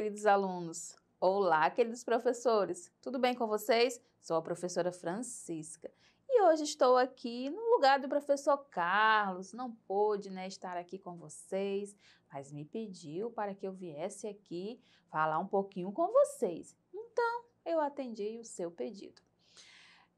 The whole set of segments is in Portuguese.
queridos alunos. Olá, queridos professores. Tudo bem com vocês? Sou a professora Francisca. E hoje estou aqui no lugar do professor Carlos. Não pôde né, estar aqui com vocês, mas me pediu para que eu viesse aqui falar um pouquinho com vocês. Então, eu atendi o seu pedido.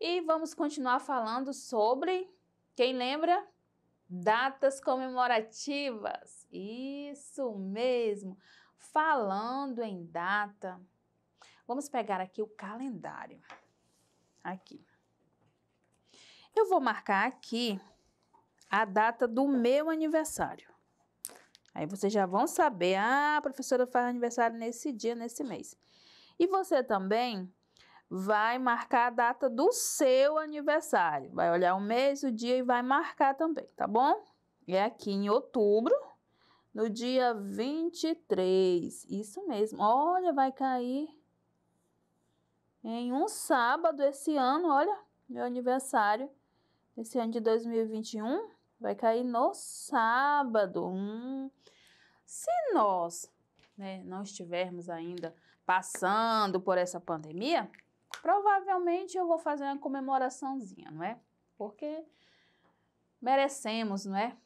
E vamos continuar falando sobre, quem lembra? Datas comemorativas. Isso mesmo. Falando em data, vamos pegar aqui o calendário. Aqui. Eu vou marcar aqui a data do meu aniversário. Aí vocês já vão saber, ah, a professora faz aniversário nesse dia, nesse mês. E você também vai marcar a data do seu aniversário. Vai olhar o mês, o dia e vai marcar também, tá bom? É aqui em outubro, no dia 23. Isso mesmo. Olha, vai cair em um sábado esse ano, olha, meu aniversário. Esse ano de 2021 vai cair no sábado. Hum. Se nós né, não estivermos ainda passando por essa pandemia, provavelmente eu vou fazer uma comemoraçãozinha, não é? Porque merecemos, não é?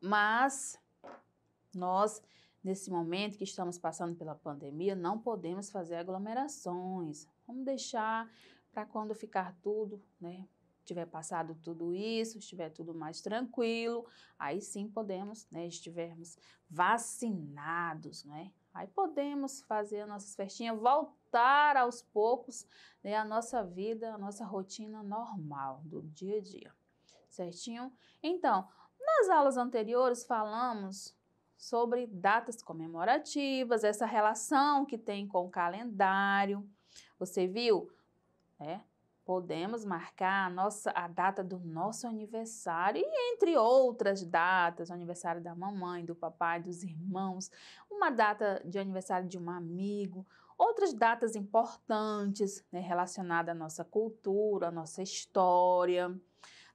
Mas nós, nesse momento que estamos passando pela pandemia, não podemos fazer aglomerações. Vamos deixar para quando ficar tudo, né? Tiver passado tudo isso, estiver tudo mais tranquilo, aí sim podemos, né? Estivermos vacinados, né? Aí podemos fazer nossas festinhas, voltar aos poucos né, a nossa vida, a nossa rotina normal do dia a dia, certinho? Então, nas aulas anteriores falamos sobre datas comemorativas, essa relação que tem com o calendário. Você viu? É, podemos marcar a, nossa, a data do nosso aniversário e entre outras datas, o aniversário da mamãe, do papai, dos irmãos, uma data de aniversário de um amigo, outras datas importantes né, relacionadas à nossa cultura, à nossa história.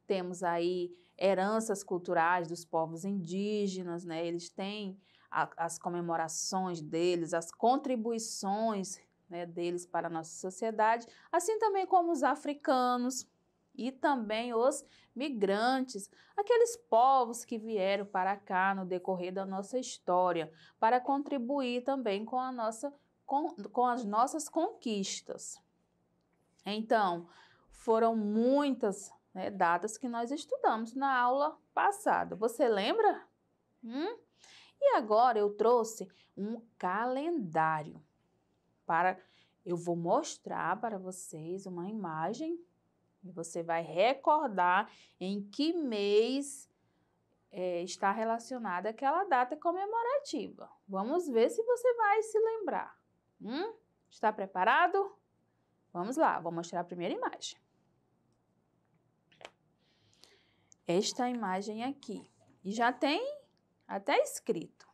Temos aí heranças culturais dos povos indígenas, né? eles têm a, as comemorações deles, as contribuições né, deles para a nossa sociedade, assim também como os africanos e também os migrantes, aqueles povos que vieram para cá no decorrer da nossa história, para contribuir também com, a nossa, com, com as nossas conquistas. Então, foram muitas né, datas que nós estudamos na aula passada. Você lembra? Hum? E agora eu trouxe um calendário para eu vou mostrar para vocês uma imagem e você vai recordar em que mês é, está relacionada aquela data comemorativa. Vamos ver se você vai se lembrar. Hum? Está preparado? Vamos lá, vou mostrar a primeira imagem. esta imagem aqui. E já tem até escrito.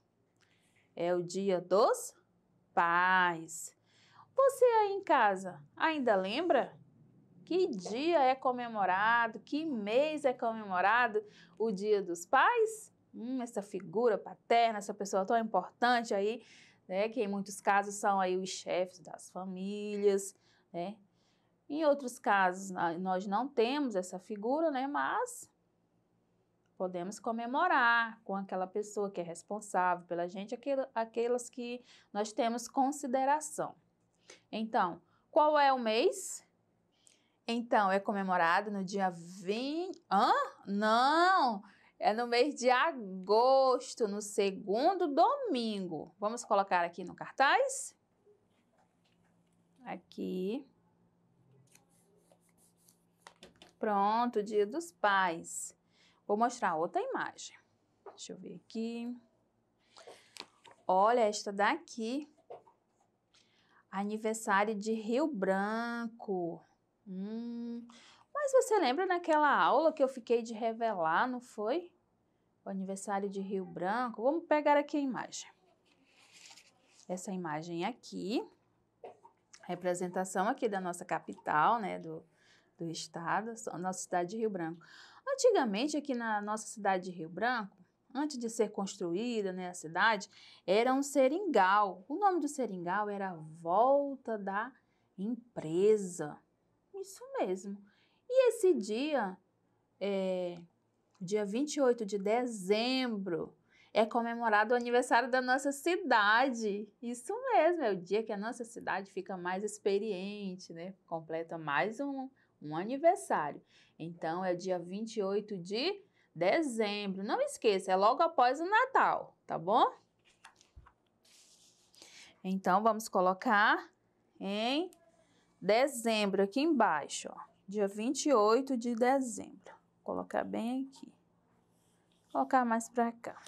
É o dia dos pais. Você aí em casa ainda lembra? Que dia é comemorado? Que mês é comemorado o Dia dos Pais? Hum, essa figura paterna, essa pessoa tão importante aí, né? Que em muitos casos são aí os chefes das famílias, né? Em outros casos nós não temos essa figura, né? Mas Podemos comemorar com aquela pessoa que é responsável pela gente, aquel, aquelas que nós temos consideração. Então, qual é o mês? Então, é comemorado no dia 20. Hã? Não! É no mês de agosto, no segundo domingo. Vamos colocar aqui no cartaz? Aqui. Pronto, Dia dos Pais. Vou mostrar outra imagem. Deixa eu ver aqui. Olha esta daqui. Aniversário de Rio Branco. Hum. Mas você lembra naquela aula que eu fiquei de revelar, não foi? O aniversário de Rio Branco. Vamos pegar aqui a imagem. Essa imagem aqui, representação aqui da nossa capital, né, do, do estado, nossa cidade de Rio Branco. Antigamente, aqui na nossa cidade de Rio Branco, antes de ser construída né, a cidade, era um seringal. O nome do seringal era Volta da Empresa. Isso mesmo. E esse dia, é, dia 28 de dezembro, é comemorado o aniversário da nossa cidade. Isso mesmo, é o dia que a nossa cidade fica mais experiente, né? Completa mais um, um aniversário. Então é dia 28 de dezembro. Não esqueça, é logo após o Natal, tá bom? Então vamos colocar em dezembro aqui embaixo, ó. Dia 28 de dezembro. Vou colocar bem aqui. Vou colocar mais para cá.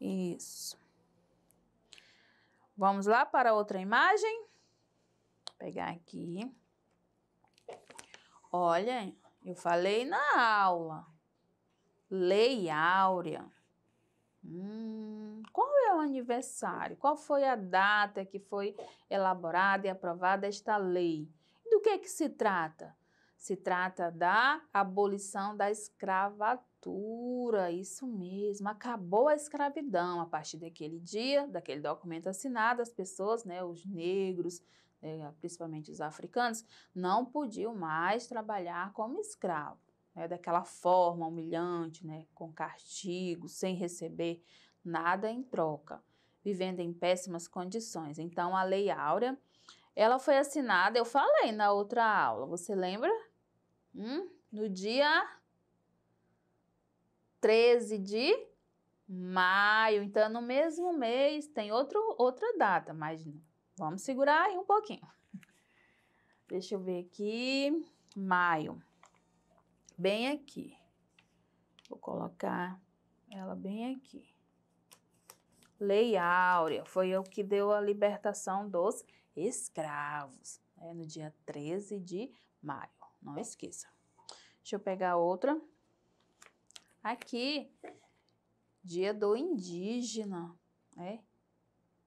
Isso. Vamos lá para outra imagem. Vou pegar aqui. Olha, eu falei na aula. Lei Áurea. Hum, qual é o aniversário? Qual foi a data que foi elaborada e aprovada esta lei? Do que, é que se trata? Se trata da abolição da escravatura, isso mesmo. Acabou a escravidão a partir daquele dia, daquele documento assinado, as pessoas, né, os negros, né, principalmente os africanos, não podiam mais trabalhar como escravo, né, daquela forma humilhante, né, com castigo, sem receber nada em troca, vivendo em péssimas condições. Então, a Lei Áurea, ela foi assinada, eu falei na outra aula, você lembra? Hum? No dia 13 de maio, então no mesmo mês tem outro, outra data, mas Vamos segurar aí um pouquinho. Deixa eu ver aqui. Maio. Bem aqui. Vou colocar ela bem aqui. Lei Áurea foi o que deu a libertação dos escravos, né, no dia 13 de maio. Não esqueça. Deixa eu pegar outra. Aqui, dia do indígena, né?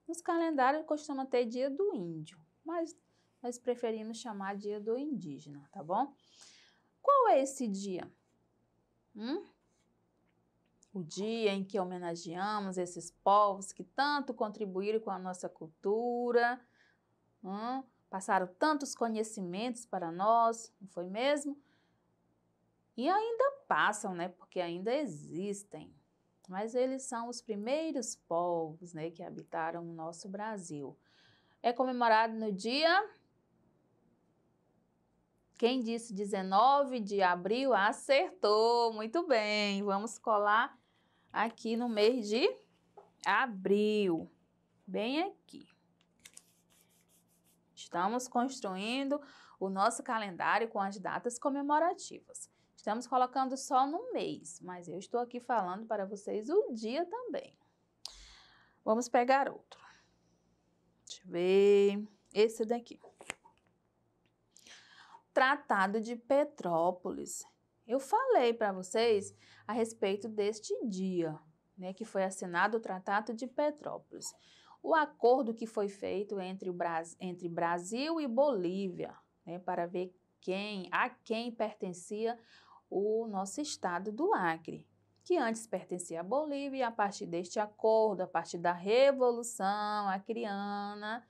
Nos calendários costuma ter dia do índio, mas nós preferimos chamar dia do indígena, tá bom? Qual é esse dia? Hum? O dia em que homenageamos esses povos que tanto contribuíram com a nossa cultura, hum? passaram tantos conhecimentos para nós, não foi mesmo? E ainda passam, né? Porque ainda existem mas eles são os primeiros povos né, que habitaram o nosso Brasil. É comemorado no dia. Quem disse 19 de abril acertou, muito bem. Vamos colar aqui no mês de abril, bem aqui. Estamos construindo o nosso calendário com as datas comemorativas. Estamos colocando só no mês, mas eu estou aqui falando para vocês o dia também. Vamos pegar outro. Deixa eu ver. Esse daqui. Tratado de Petrópolis. Eu falei para vocês a respeito deste dia, né, que foi assinado o Tratado de Petrópolis. O acordo que foi feito entre, o Brasil, entre Brasil e Bolívia, né, para ver quem, a quem pertencia o nosso estado do Acre, que antes pertencia à Bolívia, e a partir deste acordo, a partir da Revolução Acreana,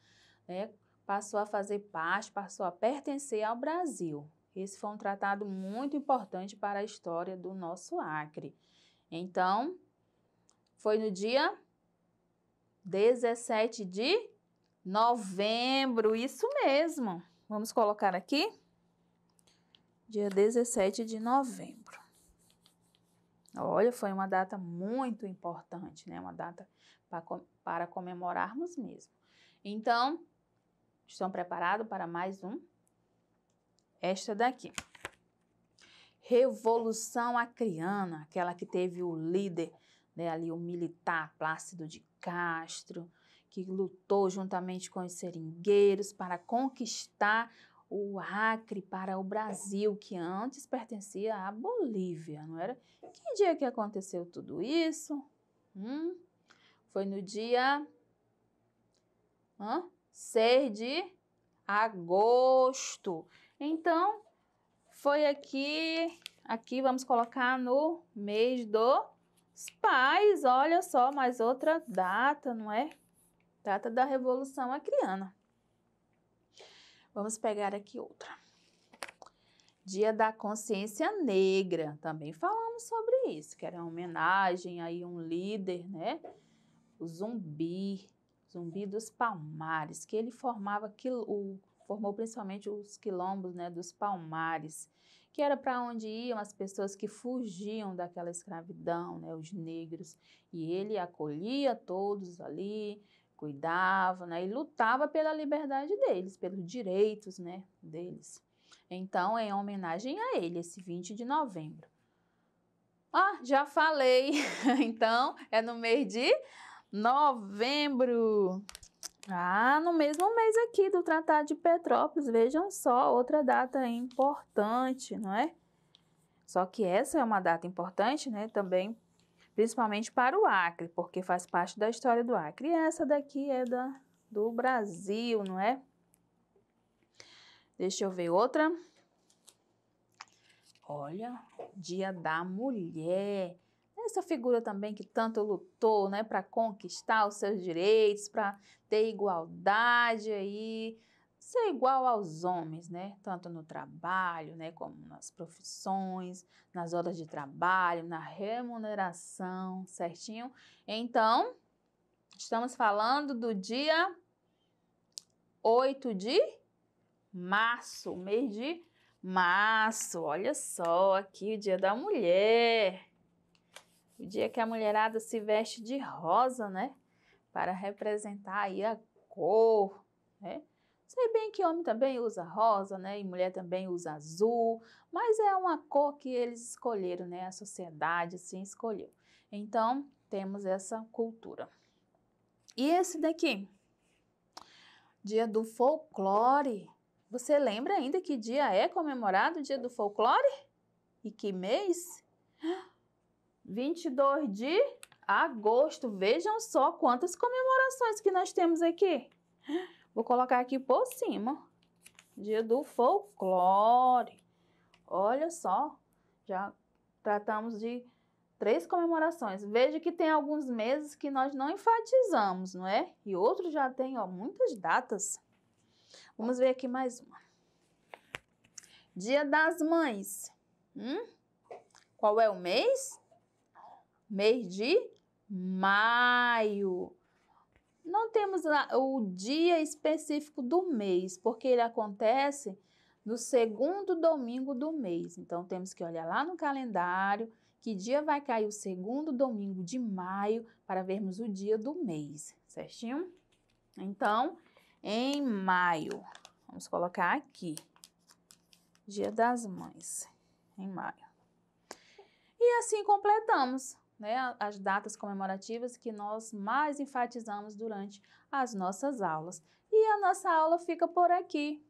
né, passou a fazer parte, passou a pertencer ao Brasil. Esse foi um tratado muito importante para a história do nosso Acre. Então, foi no dia 17 de novembro, isso mesmo. Vamos colocar aqui dia 17 de novembro. Olha, foi uma data muito importante, né? Uma data para comemorarmos mesmo. Então, estão preparados para mais um? Esta daqui. Revolução Acriana, aquela que teve o líder, né, ali o militar Plácido de Castro, que lutou juntamente com os seringueiros para conquistar o Acre para o Brasil, que antes pertencia à Bolívia, não era? Que dia que aconteceu tudo isso? Hum? Foi no dia hã? 6 de agosto. Então, foi aqui, aqui vamos colocar no mês dos pais, olha só, mais outra data, não é? Data da Revolução Acriana. Vamos pegar aqui outra. Dia da Consciência Negra, também falamos sobre isso, que era uma homenagem aí a um líder, né? O zumbi, zumbi dos palmares, que ele formava o, formou principalmente os quilombos, né, dos palmares, que era para onde iam as pessoas que fugiam daquela escravidão, né, os negros, e ele acolhia todos ali, cuidava né, e lutava pela liberdade deles, pelos direitos né, deles. Então, é em homenagem a ele, esse 20 de novembro. Ah, já falei! então, é no mês de novembro. Ah, no mesmo mês aqui do Tratado de Petrópolis, vejam só, outra data importante, não é? Só que essa é uma data importante, né, também principalmente para o Acre, porque faz parte da história do Acre. E essa daqui é da, do Brasil, não é? Deixa eu ver outra. Olha, Dia da Mulher. Essa figura também que tanto lutou, né, para conquistar os seus direitos, para ter igualdade aí ser igual aos homens, né? Tanto no trabalho, né? Como nas profissões, nas horas de trabalho, na remuneração, certinho? Então, estamos falando do dia 8 de março, mês de março. Olha só, aqui o dia da mulher. O dia que a mulherada se veste de rosa, né? Para representar aí a cor, né? sei bem que homem também usa rosa, né? E mulher também usa azul, mas é uma cor que eles escolheram, né? A sociedade assim escolheu. Então, temos essa cultura. E esse daqui? Dia do folclore. Você lembra ainda que dia é comemorado o dia do folclore? E que mês? 22 de agosto. Vejam só quantas comemorações que nós temos aqui. Vou colocar aqui por cima. Dia do folclore. Olha só, já tratamos de três comemorações. Veja que tem alguns meses que nós não enfatizamos, não é? E outros já tem, ó, muitas datas. Vamos ver aqui mais uma. Dia das Mães. Hum? Qual é o mês? Mês de maio. Não temos o dia específico do mês, porque ele acontece no segundo domingo do mês. Então temos que olhar lá no calendário que dia vai cair o segundo domingo de maio para vermos o dia do mês, certinho? Então, em maio, vamos colocar aqui. Dia das Mães, em maio. E assim completamos né, as datas comemorativas que nós mais enfatizamos durante as nossas aulas. E a nossa aula fica por aqui.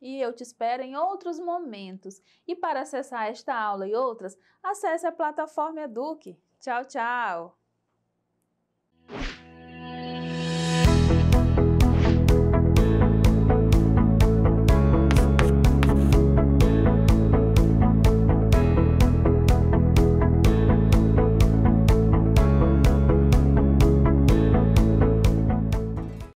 E eu te espero em outros momentos. E para acessar esta aula e outras, acesse a plataforma Eduque. Tchau, tchau!